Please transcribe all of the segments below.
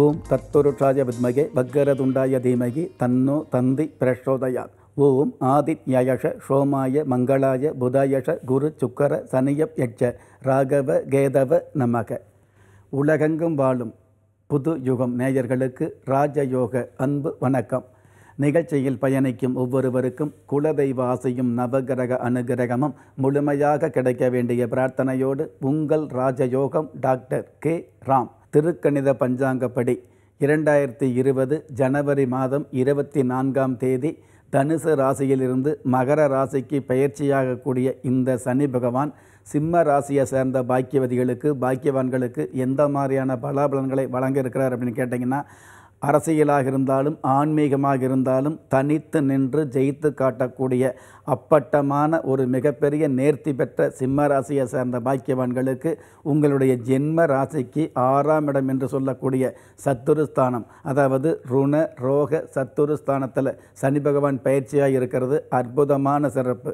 ஓம் தத்துருஷாய வித்மகே பக்கரதுண்டாய தீமகி தன்னோ தந்தி பிரஷோதயா ஓம் ஆதித்யயஷ சோமாய மங்களாய புதயஷ குரு சுக்கர சனியப் யட்ச ராகவ கேதவ நமக உலகெங்கும் வாழும் புது யுகம் நேயர்களுக்கு ராஜயோக அன்பு வணக்கம் நிகழ்ச்சியில் பயணிக்கும் ஒவ்வொருவருக்கும் குலதெய்வ ஆசையும் நவகிரக அனுகிரகமும் முழுமையாக கிடைக்க வேண்டிய பிரார்த்தனையோடு உங்கள் ராஜயோகம் டாக்டர் கே ராம் திருக்கணித பஞ்சாங்கப்படி இரண்டாயிரத்தி இருபது ஜனவரி மாதம் இருபத்தி நான்காம் தேதி தனுசு ராசியிலிருந்து மகர ராசிக்கு கூடிய இந்த சனி பகவான் சிம்ம ராசியை சேர்ந்த பாக்கியவதிகளுக்கு பாக்கியவான்களுக்கு எந்த மாதிரியான பலாபலன்களை வழங்க இருக்கிறார் அப்படின்னு கேட்டிங்கன்னா அரசியலாக இருந்தாலும் ஆன்மீகமாக இருந்தாலும் தனித்து நின்று ஜெயித்து காட்டக்கூடிய அப்பட்டமான ஒரு மிகப்பெரிய நேர்த்தி பெற்ற சிம்ம ராசியை சேர்ந்த பாக்கியவான்களுக்கு உங்களுடைய ஜென்ம ராசிக்கு ஆறாம் இடம் என்று சொல்லக்கூடிய சத்துருஸ்தானம் அதாவது ருண ரோக சத்துருஸ்தானத்தில் சனி பகவான் பயிற்சியாக இருக்கிறது அற்புதமான சிறப்பு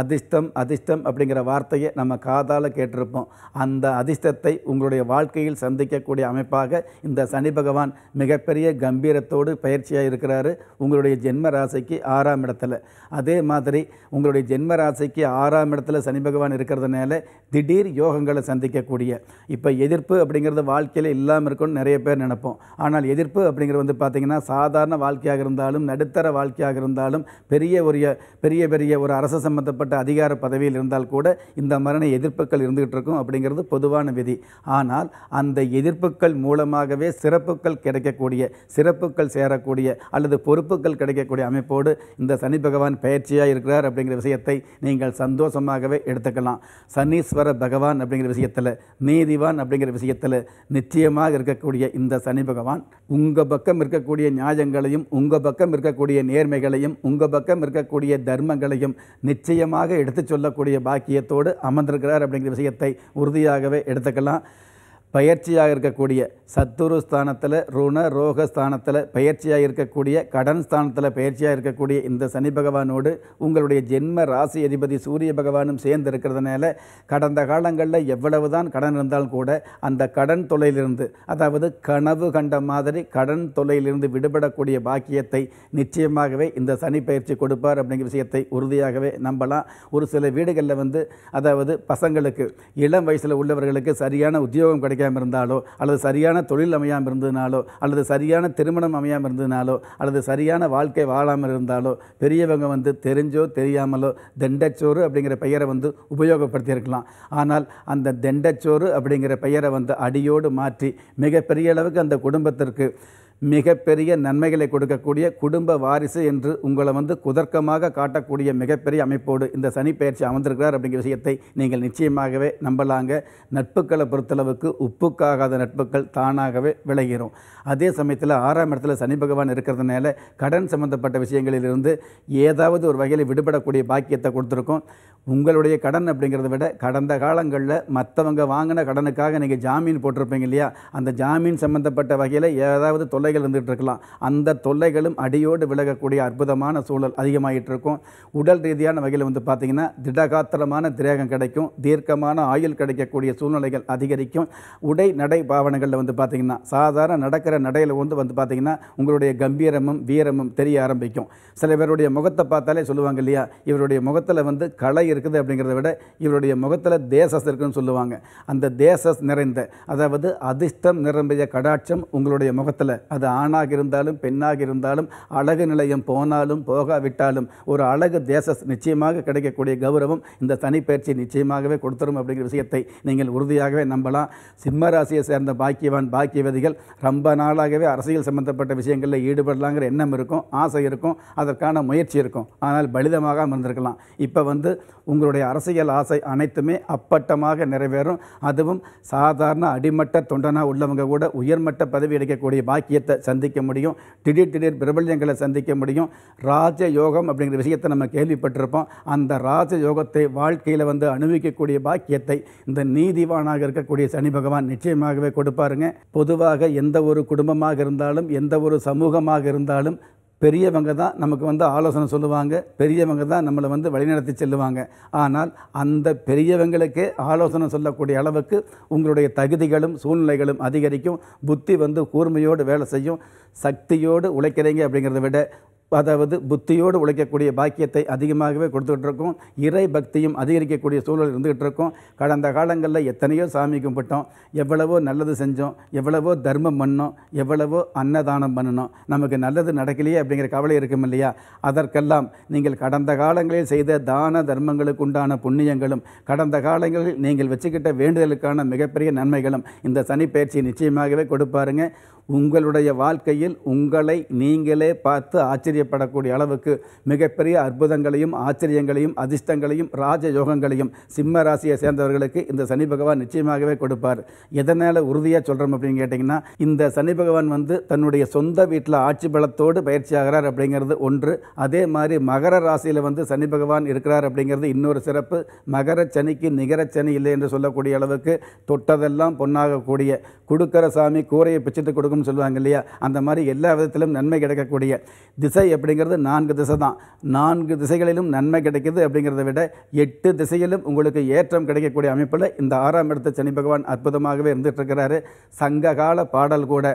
அதிர்ஷ்டம் அதிர்ஷ்டம் அப்படிங்கிற வார்த்தையை நம்ம காதால் கேட்டிருப்போம் அந்த அதிர்ஷ்டத்தை உங்களுடைய வாழ்க்கையில் சந்திக்கக்கூடிய அமைப்பாக இந்த சனி பகவான் மிகப்பெரிய கம்பீரத்தோடு பயிற்சியாக இருக்கிறாரு உங்களுடைய ஜென்ம ராசிக்கு ஆறாம் இடத்துல அதே மாதிரி உங்களுடைய ஜென்ம ராசிக்கு ஆறாம் இடத்துல சனி பகவான் இருக்கிறதுனால திடீர் யோகங்களை சந்திக்கக்கூடிய இப்போ எதிர்ப்பு அப்படிங்கிறது வாழ்க்கையில் இல்லாமல் இருக்கும்னு நிறைய பேர் நினைப்போம் ஆனால் எதிர்ப்பு அப்படிங்கிறது வந்து பார்த்திங்கன்னா சாதாரண வாழ்க்கையாக இருந்தாலும் நடுத்தர வாழ்க்கையாக இருந்தாலும் பெரிய ஒரு பெரிய பெரிய ஒரு அரசு சம்பந்தப்பட்ட அதிகார பதவியில் இருந்தால் கூட இந்த மரண எதிர்ப்புகள் இருந்துகிட்டு இருக்கும் அப்படிங்கிறது பொதுவான விதி ஆனால் அந்த எதிர்ப்புகள் மூலமாகவே சிறப்புகள் கிடைக்கக்கூடிய சிறப்புகள் சேரக்கூடிய அல்லது பொறுப்புகள் கிடைக்கக்கூடிய அமைப்போடு இந்த சனி பகவான் பயிற்சியாக இருக்கிறார் இருக்கிறார் அப்படிங்கிற விஷயத்தை நீங்கள் சந்தோஷமாகவே எடுத்துக்கலாம் சனீஸ்வர பகவான் அப்படிங்கிற விஷயத்தில் நீதிவான் அப்படிங்கிற விஷயத்தில் நிச்சயமாக இருக்கக்கூடிய இந்த சனி பகவான் உங்கள் பக்கம் இருக்கக்கூடிய நியாயங்களையும் உங்கள் பக்கம் இருக்கக்கூடிய நேர்மைகளையும் உங்கள் பக்கம் இருக்கக்கூடிய தர்மங்களையும் நிச்சயமாக எடுத்து சொல்லக்கூடிய பாக்கியத்தோடு அமர்ந்திருக்கிறார் அப்படிங்கிற விஷயத்தை உறுதியாகவே எடுத்துக்கலாம் பயிற்சியாக இருக்கக்கூடிய சத்துரு ஸ்தானத்தில் ருண ரோக ஸ்தானத்தில் பயிற்சியாக இருக்கக்கூடிய கடன் ஸ்தானத்தில் பயிற்சியாக இருக்கக்கூடிய இந்த சனி பகவானோடு உங்களுடைய ஜென்ம ராசி அதிபதி சூரிய பகவானும் சேர்ந்து இருக்கிறதுனால கடந்த காலங்களில் எவ்வளவு தான் கடன் இருந்தாலும் கூட அந்த கடன் தொலையிலிருந்து அதாவது கனவு கண்ட மாதிரி கடன் தொலையிலிருந்து விடுபடக்கூடிய பாக்கியத்தை நிச்சயமாகவே இந்த சனி பயிற்சி கொடுப்பார் அப்படிங்கிற விஷயத்தை உறுதியாகவே நம்பலாம் ஒரு சில வீடுகளில் வந்து அதாவது பசங்களுக்கு இளம் வயசில் உள்ளவர்களுக்கு சரியான உத்தியோகம் கிடைக்கும் கிடைக்காமல் இருந்தாலோ அல்லது சரியான தொழில் அமையாமல் இருந்ததுனாலோ அல்லது சரியான திருமணம் அமையாமல் இருந்ததுனாலோ அல்லது சரியான வாழ்க்கை வாழாமல் இருந்தாலோ பெரியவங்க வந்து தெரிஞ்சோ தெரியாமலோ தெண்டச்சோறு அப்படிங்கிற பெயரை வந்து உபயோகப்படுத்தியிருக்கலாம் ஆனால் அந்த தெண்டச்சோறு அப்படிங்கிற பெயரை வந்து அடியோடு மாற்றி மிகப்பெரிய அளவுக்கு அந்த குடும்பத்திற்கு மிகப்பெரிய நன்மைகளை கொடுக்கக்கூடிய குடும்ப வாரிசு என்று உங்களை வந்து குதர்க்கமாக காட்டக்கூடிய மிகப்பெரிய அமைப்போடு இந்த சனி பயிற்சி அமர்ந்திருக்கிறார் அப்படிங்கிற விஷயத்தை நீங்கள் நிச்சயமாகவே நம்பலாங்க நட்புகளை பொறுத்தளவுக்கு உப்புக்காகாத நட்புகள் தானாகவே விளையிறோம் அதே சமயத்தில் ஆறாம் இடத்துல சனி பகவான் இருக்கிறதுனால கடன் சம்பந்தப்பட்ட விஷயங்களிலிருந்து ஏதாவது ஒரு வகையில் விடுபடக்கூடிய பாக்கியத்தை கொடுத்துருக்கோம் உங்களுடைய கடன் அப்படிங்கிறத விட கடந்த காலங்களில் மற்றவங்க வாங்கின கடனுக்காக நீங்கள் ஜாமீன் போட்டிருப்பீங்க இல்லையா அந்த ஜாமீன் சம்மந்தப்பட்ட வகையில் ஏதாவது தொலை தொல்லைகள் இருந்துகிட்டு இருக்கலாம் அந்த தொல்லைகளும் அடியோடு விலகக்கூடிய அற்புதமான சூழல் அதிகமாகிட்டு இருக்கும் உடல் ரீதியான வகையில் வந்து பார்த்திங்கன்னா திடகாத்திரமான திரேகம் கிடைக்கும் தீர்க்கமான ஆயுள் கிடைக்கக்கூடிய சூழ்நிலைகள் அதிகரிக்கும் உடை நடை பாவனைகளில் வந்து பார்த்திங்கன்னா சாதாரண நடக்கிற நடையில் வந்து வந்து பார்த்திங்கன்னா உங்களுடைய கம்பீரமும் வீரமும் தெரிய ஆரம்பிக்கும் சில பேருடைய முகத்தை பார்த்தாலே சொல்லுவாங்க இல்லையா இவருடைய முகத்தில் வந்து களை இருக்குது அப்படிங்கிறத விட இவருடைய முகத்தில் தேசஸ் இருக்குன்னு சொல்லுவாங்க அந்த தேசஸ் நிறைந்த அதாவது அதிர்ஷ்டம் நிரம்பிய கடாட்சம் உங்களுடைய முகத்தில் அது ஆணாக இருந்தாலும் பெண்ணாக இருந்தாலும் அழகு நிலையம் போனாலும் போகாவிட்டாலும் ஒரு அழகு தேச நிச்சயமாக கிடைக்கக்கூடிய கௌரவம் இந்த தனிப்பயிற்சி நிச்சயமாகவே கொடுத்துரும் அப்படிங்கிற விஷயத்தை நீங்கள் உறுதியாகவே நம்பலாம் சிம்ம ராசியை சேர்ந்த பாக்கியவான் பாக்கியவதிகள் ரொம்ப நாளாகவே அரசியல் சம்பந்தப்பட்ட விஷயங்களில் ஈடுபடலாங்கிற எண்ணம் இருக்கும் ஆசை இருக்கும் அதற்கான முயற்சி இருக்கும் ஆனால் பலிதமாக இருந்திருக்கலாம் இப்போ வந்து உங்களுடைய அரசியல் ஆசை அனைத்துமே அப்பட்டமாக நிறைவேறும் அதுவும் சாதாரண அடிமட்ட தொண்டனாக உள்ளவங்க கூட உயர்மட்ட பதவி எடுக்கக்கூடிய பாக்கியத்தை விஷயத்தை சந்திக்க முடியும் திடீர் திடீர் பிரபல்யங்களை சந்திக்க முடியும் ராஜ யோகம் அப்படிங்கிற விஷயத்தை நம்ம கேள்விப்பட்டிருப்போம் அந்த ராஜ யோகத்தை வாழ்க்கையில் வந்து அனுபவிக்கக்கூடிய பாக்கியத்தை இந்த நீதிவானாக இருக்கக்கூடிய சனி பகவான் நிச்சயமாகவே கொடுப்பாருங்க பொதுவாக எந்த ஒரு குடும்பமாக இருந்தாலும் எந்த ஒரு சமூகமாக இருந்தாலும் பெரியவங்க தான் நமக்கு வந்து ஆலோசனை சொல்லுவாங்க பெரியவங்க தான் நம்மளை வந்து வழிநடத்தி செல்லுவாங்க ஆனால் அந்த பெரியவங்களுக்கே ஆலோசனை சொல்லக்கூடிய அளவுக்கு உங்களுடைய தகுதிகளும் சூழ்நிலைகளும் அதிகரிக்கும் புத்தி வந்து கூர்மையோடு வேலை செய்யும் சக்தியோடு உழைக்கிறீங்க அப்படிங்கிறத விட அதாவது புத்தியோடு உழைக்கக்கூடிய பாக்கியத்தை அதிகமாகவே கொடுத்துக்கிட்டு இருக்கோம் இறை பக்தியும் அதிகரிக்கக்கூடிய சூழல் இருந்துகிட்டு இருக்கோம் கடந்த காலங்களில் எத்தனையோ சாமி கும்பிட்டோம் எவ்வளவோ நல்லது செஞ்சோம் எவ்வளவோ தர்மம் பண்ணோம் எவ்வளவோ அன்னதானம் பண்ணணும் நமக்கு நல்லது நடக்கலையே அப்படிங்கிற கவலை இருக்கும் இல்லையா அதற்கெல்லாம் நீங்கள் கடந்த காலங்களில் செய்த தான தர்மங்களுக்கு உண்டான புண்ணியங்களும் கடந்த காலங்களில் நீங்கள் வச்சுக்கிட்ட வேண்டுதலுக்கான மிகப்பெரிய நன்மைகளும் இந்த சனி பயிற்சி நிச்சயமாகவே கொடுப்பாருங்க உங்களுடைய வாழ்க்கையில் உங்களை நீங்களே பார்த்து ஆச்சரியப்படக்கூடிய அளவுக்கு மிகப்பெரிய அற்புதங்களையும் ஆச்சரியங்களையும் அதிர்ஷ்டங்களையும் ராஜயோகங்களையும் சிம்ம ராசியை சேர்ந்தவர்களுக்கு இந்த சனி பகவான் நிச்சயமாகவே கொடுப்பார் எதனால் உறுதியாக சொல்கிறோம் அப்படின்னு கேட்டிங்கன்னா இந்த சனி பகவான் வந்து தன்னுடைய சொந்த வீட்டில் ஆட்சி பலத்தோடு பயிற்சி ஆகிறார் அப்படிங்கிறது ஒன்று அதே மாதிரி மகர ராசியில் வந்து சனி பகவான் இருக்கிறார் அப்படிங்கிறது இன்னொரு சிறப்பு மகர சனிக்கு நிகர சனி இல்லை என்று சொல்லக்கூடிய அளவுக்கு தொட்டதெல்லாம் பொன்னாகக்கூடிய கொடுக்கிற சாமி கூரையை பிச்சுட்டு கொடுக்கும் கிடைக்கும்னு சொல்லுவாங்க இல்லையா அந்த மாதிரி எல்லா விதத்திலும் நன்மை கிடைக்கக்கூடிய திசை அப்படிங்கிறது நான்கு திசை தான் நான்கு திசைகளிலும் நன்மை கிடைக்குது அப்படிங்கிறத விட எட்டு திசையிலும் உங்களுக்கு ஏற்றம் கிடைக்கக்கூடிய அமைப்பில் இந்த ஆறாம் இடத்து சனி பகவான் அற்புதமாகவே இருந்துகிட்ருக்கிறாரு சங்ககால பாடல் கூட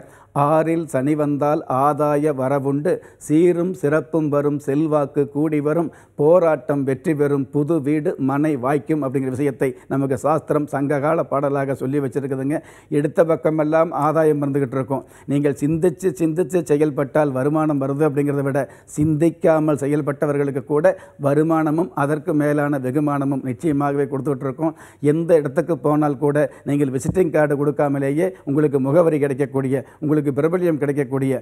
ஆறில் சனி வந்தால் ஆதாய வரவுண்டு சீரும் சிறப்பும் வரும் செல்வாக்கு கூடி வரும் போராட்டம் வெற்றி பெறும் புது வீடு மனை வாய்க்கும் அப்படிங்கிற விஷயத்தை நமக்கு சாஸ்திரம் சங்ககால பாடலாக சொல்லி வச்சுருக்குதுங்க எடுத்த பக்கமெல்லாம் ஆதாயம் இருந்துக்கிட்டு இருக்கும் நீங்கள் சிந்தித்து சிந்தித்து செயல்பட்டால் வருமானம் வருது அப்படிங்கிறத விட சிந்திக்காமல் செயல்பட்டவர்களுக்கு கூட வருமானமும் அதற்கு மேலான வெகுமானமும் நிச்சயமாகவே கொடுத்துட்ருக்கோம் எந்த இடத்துக்கு போனால் கூட நீங்கள் விசிட்டிங் கார்டு கொடுக்காமலேயே உங்களுக்கு முகவரி கிடைக்கக்கூடிய உங்களுக்கு பிரபல்யம் கிடைக்கக்கூடிய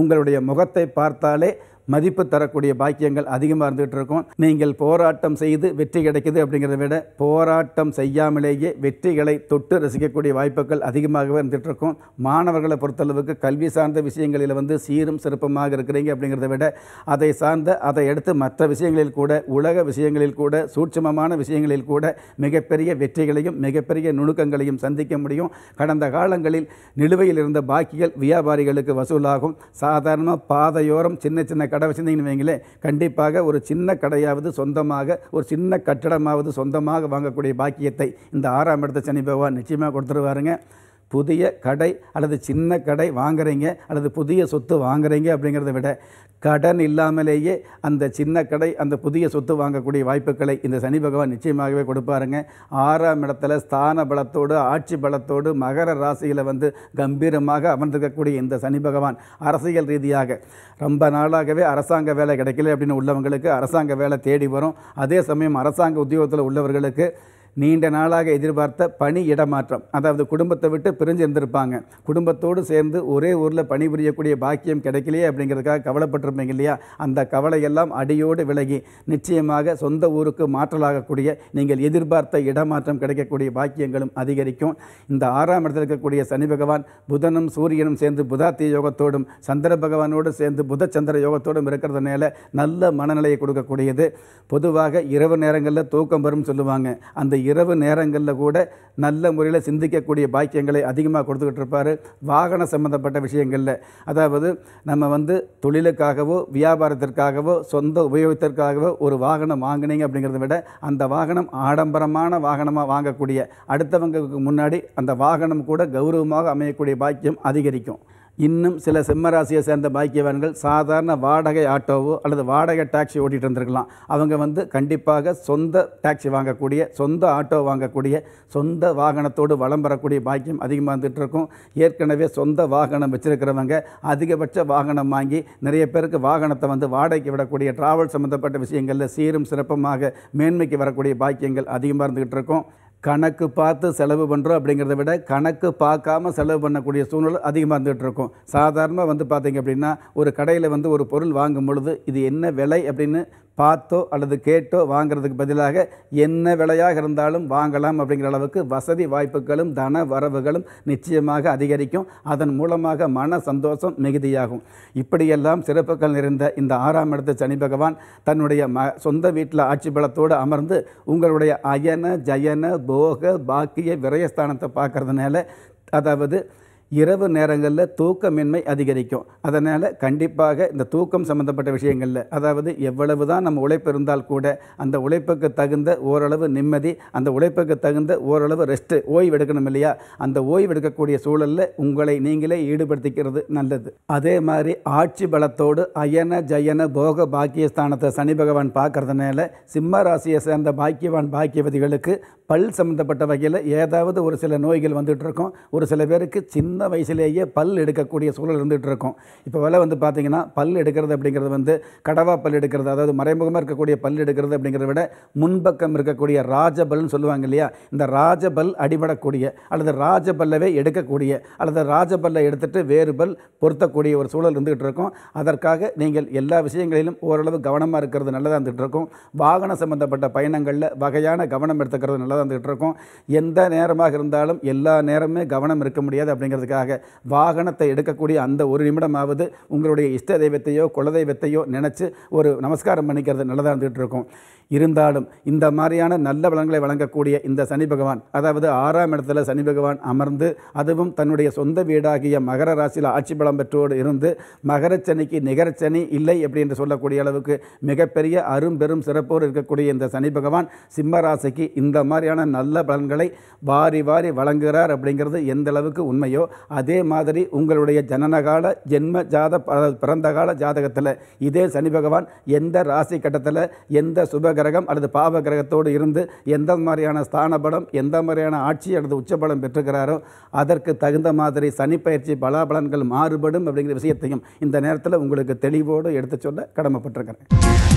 உங்களுடைய முகத்தை பார்த்தாலே மதிப்பு தரக்கூடிய பாக்கியங்கள் அதிகமாக இருந்துகிட்டு இருக்கும் நீங்கள் போராட்டம் செய்து வெற்றி கிடைக்குது அப்படிங்கிறத விட போராட்டம் செய்யாமலேயே வெற்றிகளை தொட்டு ரசிக்கக்கூடிய வாய்ப்புகள் அதிகமாகவே இருந்துகிட்டு இருக்கும் மாணவர்களை பொறுத்தளவுக்கு கல்வி சார்ந்த விஷயங்களில் வந்து சீரும் சிறப்புமாக இருக்கிறீங்க அப்படிங்கிறத விட அதை சார்ந்த அதை எடுத்து மற்ற விஷயங்களில் கூட உலக விஷயங்களில் கூட சூட்சமமான விஷயங்களில் கூட மிகப்பெரிய வெற்றிகளையும் மிகப்பெரிய நுணுக்கங்களையும் சந்திக்க முடியும் கடந்த காலங்களில் நிலுவையில் இருந்த பாக்கிகள் வியாபாரிகளுக்கு வசூலாகும் சாதாரணமாக பாதையோரம் சின்ன சின்ன கடை வச்சுருந்தீங்கன்னு வைங்களேன் கண்டிப்பாக ஒரு சின்ன கடையாவது சொந்தமாக ஒரு சின்ன கட்டடமாவது சொந்தமாக வாங்கக்கூடிய பாக்கியத்தை இந்த ஆறாம் இடத்த சனி பகவான் நிச்சயமாக கொடுத்துருவாருங்க புதிய கடை அல்லது சின்ன கடை வாங்குறீங்க அல்லது புதிய சொத்து வாங்குறீங்க அப்படிங்கிறத விட கடன் இல்லாமலேயே அந்த சின்ன கடை அந்த புதிய சொத்து வாங்கக்கூடிய வாய்ப்புகளை இந்த சனி பகவான் நிச்சயமாகவே கொடுப்பாருங்க ஆறாம் இடத்துல ஸ்தான பலத்தோடு ஆட்சி பலத்தோடு மகர ராசியில் வந்து கம்பீரமாக அமர்ந்திருக்கக்கூடிய இந்த சனி பகவான் அரசியல் ரீதியாக ரொம்ப நாளாகவே அரசாங்க வேலை கிடைக்கல அப்படின்னு உள்ளவங்களுக்கு அரசாங்க வேலை தேடி வரும் அதே சமயம் அரசாங்க உத்தியோகத்தில் உள்ளவர்களுக்கு நீண்ட நாளாக எதிர்பார்த்த பணி இடமாற்றம் அதாவது குடும்பத்தை விட்டு பிரிஞ்சு இருந்திருப்பாங்க குடும்பத்தோடு சேர்ந்து ஒரே ஊரில் பணிபுரியக்கூடிய பாக்கியம் கிடைக்கலையே அப்படிங்கிறதுக்காக கவலைப்பட்டிருப்பீங்க இல்லையா அந்த கவலையெல்லாம் அடியோடு விலகி நிச்சயமாக சொந்த ஊருக்கு மாற்றலாகக்கூடிய நீங்கள் எதிர்பார்த்த இடமாற்றம் கிடைக்கக்கூடிய பாக்கியங்களும் அதிகரிக்கும் இந்த ஆறாம் இடத்தில் இருக்கக்கூடிய சனி பகவான் புதனும் சூரியனும் சேர்ந்து புதாத்திய யோகத்தோடும் சந்திர பகவானோடு சேர்ந்து புத சந்திர யோகத்தோடும் இருக்கிறதுனால நல்ல மனநிலையை கொடுக்கக்கூடியது பொதுவாக இரவு நேரங்களில் தூக்கம் வரும் சொல்லுவாங்க அந்த இரவு நேரங்களில் கூட நல்ல முறையில் சிந்திக்கக்கூடிய பாக்கியங்களை அதிகமாக கொடுத்துக்கிட்டு இருப்பார் வாகன சம்மந்தப்பட்ட விஷயங்களில் அதாவது நம்ம வந்து தொழிலுக்காகவோ வியாபாரத்திற்காகவோ சொந்த உபயோகத்திற்காகவோ ஒரு வாகனம் வாங்கினீங்க அப்படிங்கிறத விட அந்த வாகனம் ஆடம்பரமான வாகனமாக வாங்கக்கூடிய அடுத்தவங்களுக்கு முன்னாடி அந்த வாகனம் கூட கௌரவமாக அமையக்கூடிய பாக்கியம் அதிகரிக்கும் இன்னும் சில சிம்மராசியை சேர்ந்த பாக்கியவான்கள் சாதாரண வாடகை ஆட்டோவோ அல்லது வாடகை டாக்ஸி ஓட்டிகிட்டு இருந்திருக்கலாம் அவங்க வந்து கண்டிப்பாக சொந்த டாக்ஸி வாங்கக்கூடிய சொந்த ஆட்டோ வாங்கக்கூடிய சொந்த வாகனத்தோடு வளம் வரக்கூடிய பாக்கியம் அதிகமாக இருந்துகிட்டு இருக்கும் ஏற்கனவே சொந்த வாகனம் வச்சுருக்கிறவங்க அதிகபட்ச வாகனம் வாங்கி நிறைய பேருக்கு வாகனத்தை வந்து வாடகைக்கு விடக்கூடிய டிராவல் சம்மந்தப்பட்ட விஷயங்களில் சீரும் சிறப்பமாக மேன்மைக்கு வரக்கூடிய பாக்கியங்கள் அதிகமாக இருந்துகிட்டு இருக்கும் கணக்கு பார்த்து செலவு பண்ணுறோம் அப்படிங்கிறத விட கணக்கு பார்க்காம செலவு பண்ணக்கூடிய சூழ்நிலை அதிகமாக இருந்துகிட்டு இருக்கும் சாதாரணமாக வந்து பார்த்திங்க அப்படின்னா ஒரு கடையில் வந்து ஒரு பொருள் வாங்கும் பொழுது இது என்ன விலை அப்படின்னு பார்த்தோ அல்லது கேட்டோ வாங்கிறதுக்கு பதிலாக என்ன விலையாக இருந்தாலும் வாங்கலாம் அப்படிங்கிற அளவுக்கு வசதி வாய்ப்புகளும் தன வரவுகளும் நிச்சயமாக அதிகரிக்கும் அதன் மூலமாக மன சந்தோஷம் மிகுதியாகும் இப்படியெல்லாம் சிறப்புகள் நிறைந்த இந்த ஆறாம் இடத்து சனி பகவான் தன்னுடைய ம சொந்த வீட்டில் ஆட்சி பலத்தோடு அமர்ந்து உங்களுடைய அயன ஜயன போக பாக்கிய விரயஸ்தானத்தை பார்க்கறதுனால அதாவது இரவு நேரங்களில் தூக்கமின்மை அதிகரிக்கும் அதனால் கண்டிப்பாக இந்த தூக்கம் சம்மந்தப்பட்ட விஷயங்களில் அதாவது எவ்வளவு தான் நம்ம உழைப்பு இருந்தால் கூட அந்த உழைப்புக்கு தகுந்த ஓரளவு நிம்மதி அந்த உழைப்புக்கு தகுந்த ஓரளவு ரெஸ்ட்டு ஓய்வு எடுக்கணும் இல்லையா அந்த ஓய்வு எடுக்கக்கூடிய சூழலில் உங்களை நீங்களே ஈடுபடுத்திக்கிறது நல்லது அதே மாதிரி ஆட்சி பலத்தோடு அயன ஜயன போக பாக்கியஸ்தானத்தை சனி பகவான் பார்க்கறதுனால சிம்ம ராசியை சேர்ந்த பாக்கியவான் பாக்கியவதிகளுக்கு பல் சம்மந்தப்பட்ட வகையில் ஏதாவது ஒரு சில நோய்கள் வந்துகிட்ருக்கும் ஒரு சில பேருக்கு சின்ன வயசுலேயே பல் எடுக்கக்கூடிய சூழல் இருந்துகிட்ருக்கும் இப்போ வேலை வந்து பார்த்திங்கன்னா பல் எடுக்கிறது அப்படிங்கிறது வந்து கடவா பல் எடுக்கிறது அதாவது மறைமுகமாக இருக்கக்கூடிய பல் எடுக்கிறது அப்படிங்கிறத விட முன்பக்கம் இருக்கக்கூடிய ராஜபல்னு சொல்லுவாங்க இல்லையா இந்த ராஜபல் அடிபடக்கூடிய அல்லது ராஜபல்லவே எடுக்கக்கூடிய அல்லது ராஜபல்லை எடுத்துகிட்டு வேறு பல் பொருத்தக்கூடிய ஒரு சூழல் இருந்துகிட்டு இருக்கும் அதற்காக நீங்கள் எல்லா விஷயங்களிலும் ஓரளவு கவனமாக இருக்கிறது நல்லதாக இருந்துகிட்டு இருக்கும் வாகன சம்மந்தப்பட்ட பயணங்களில் வகையான கவனம் எடுத்துக்கிறது நல்லதாக வந்துகிட்டு இருக்கும் எந்த நேரமாக இருந்தாலும் எல்லா நேரமே கவனம் இருக்க முடியாது அப்படிங்கிறதுக்காக வாகனத்தை எடுக்கக்கூடிய அந்த ஒரு நிமிடமாவது உங்களுடைய இஷ்ட தெய்வத்தையோ குலதெய்வத்தையோ நினச்சி ஒரு நமஸ்காரம் பண்ணிக்கிறது நல்லதாக இருந்துகிட்டு இருக்கும் இருந்தாலும் இந்த மாதிரியான நல்ல வளங்களை வழங்கக்கூடிய இந்த சனி பகவான் அதாவது ஆறாம் இடத்துல சனி பகவான் அமர்ந்து அதுவும் தன்னுடைய சொந்த வீடாகிய மகர ராசியில் ஆட்சி பலம் பெற்றோடு இருந்து மகரச்சனிக்கு நிகரச்சனி இல்லை எப்படி என்று சொல்லக்கூடிய அளவுக்கு மிகப்பெரிய அரும்பெரும் சிறப்போடு இருக்கக்கூடிய இந்த சனி பகவான் சிம்ம ராசிக்கு இந்த மாதிரி மாதிரியான நல்ல பலன்களை வாரி வாரி வழங்குகிறார் அப்படிங்கிறது எந்த அளவுக்கு உண்மையோ அதே மாதிரி உங்களுடைய ஜனனகால ஜென்ம ஜாத பிறந்த கால ஜாதகத்தில் இதே சனி பகவான் எந்த ராசி கட்டத்தில் எந்த சுப கிரகம் அல்லது பாவ கிரகத்தோடு இருந்து எந்த மாதிரியான ஸ்தானபலம் எந்த மாதிரியான ஆட்சி அல்லது உச்சபலம் பெற்றுக்கிறாரோ அதற்கு தகுந்த மாதிரி சனி பயிற்சி பலாபலன்கள் மாறுபடும் அப்படிங்கிற விஷயத்தையும் இந்த நேரத்தில் உங்களுக்கு தெளிவோடு எடுத்து சொல்ல கடமைப்பட்டிருக்கிறேன்